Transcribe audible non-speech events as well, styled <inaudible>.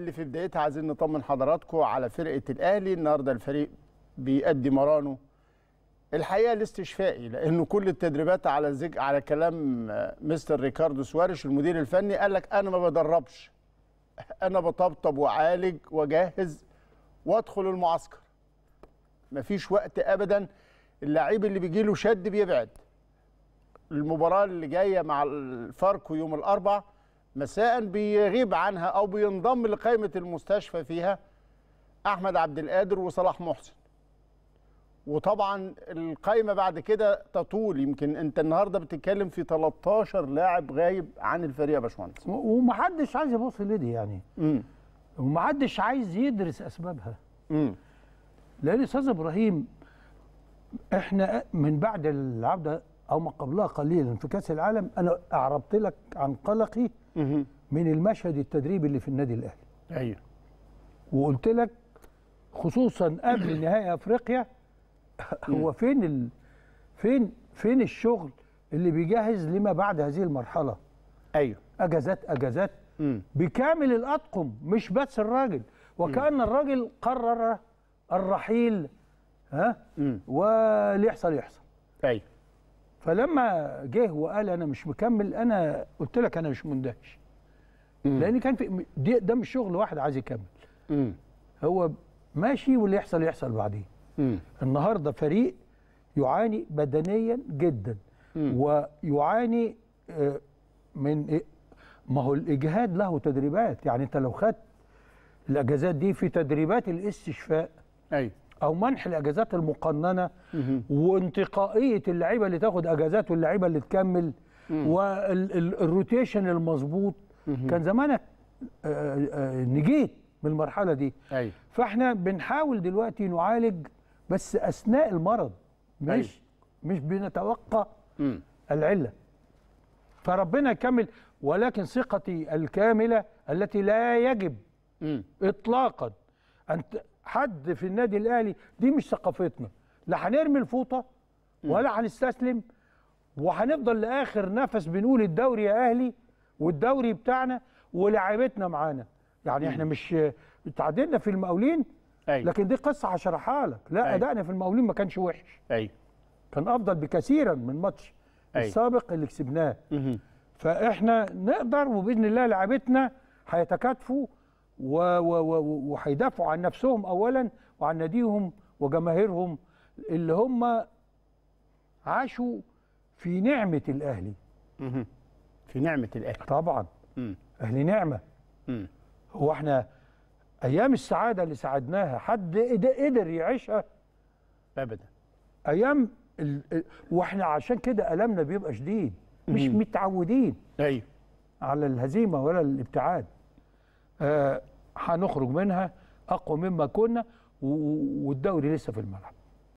اللي في بدايتها عايزين نطمن حضراتكم على فرقه الاهلي النهارده الفريق بيأدي مرانه الحقيقه الاستشفائي لانه كل التدريبات على زج... على كلام آه، مستر ريكاردو سوارش المدير الفني قال لك انا ما بدربش انا بطبطب واعالج واجهز وادخل المعسكر مفيش وقت ابدا اللعيب اللي بيجي له شد بيبعد المباراه اللي جايه مع الفاركو يوم الاربعاء مساء بيغيب عنها او بينضم لقائمه المستشفى فيها احمد عبد القادر وصلاح محسن وطبعا القائمه بعد كده تطول يمكن انت النهارده بتتكلم في 13 لاعب غايب عن الفريق يا باشمهندس ومحدش عايز يبص لدي يعني امم ومحدش عايز يدرس اسبابها امم لان استاذ ابراهيم احنا من بعد العوده او ما قبلها قليلا في كاس العالم انا اعربت لك عن قلقي من المشهد التدريبي اللي في النادي الاهلي ايوه وقلت لك خصوصا قبل <clears throat> نهائي افريقيا هو فين ال... فين فين الشغل اللي بيجهز لما بعد هذه المرحله ايوه اجازات اجازات بكامل الاطقم مش بس الراجل وكان الراجل قرر الرحيل ها واللي يحصل يحصل ايوه فلما جه وقال انا مش مكمل انا قلت لك انا مش مندهش لان كان في ده مش شغل واحد عايز يكمل مم. هو ماشي واللي يحصل يحصل بعدين مم. النهارده فريق يعاني بدنيا جدا مم. ويعاني آه، من ما هو الاجهاد له تدريبات يعني انت لو خدت الاجازات دي في تدريبات الاستشفاء ايوه او منح الاجازات المقننه وانتقائيه اللعيبه اللي تاخد اجازات واللعيبه اللي تكمل والروتيشن المظبوط كان زمانك آه، آه، نجيت من المرحله دي أيوة. فاحنا بنحاول دلوقتي نعالج بس اثناء المرض مش أيوة. مش بنتوقع مم. العله فربنا يكمل ولكن ثقتي الكامله التي لا يجب مم. اطلاقا ان حد في النادي الاهلي دي مش ثقافتنا لا هنرمي الفوطه ولا هنستسلم وهنفضل لاخر نفس بنقول الدوري يا اهلي والدوري بتاعنا ولاعيبتنا معانا يعني احنا مش تعادلنا في المقاولين ايوه لكن دي قصه هشرحها لك لا أيوه. ادائنا في المقاولين ما كانش وحش ايوه كان افضل بكثيرا من ماتش أيوه. السابق اللي كسبناه فاحنا نقدر وباذن الله لعيبتنا هيتكاتفوا وهيدافعوا عن نفسهم اولا وعن ناديهم وجماهيرهم اللي هم عاشوا في نعمه الاهلي في نعمه الاهلي طبعا اهلي نعمه هو احنا ايام السعاده اللي سعدناها حد قدر يعيشها ابدا ايام ال... واحنا عشان كده المنا بيبقى شديد مش متعودين ايوه على الهزيمه ولا الابتعاد آه هنخرج منها اقوى مما كنا والدوري لسه في الملعب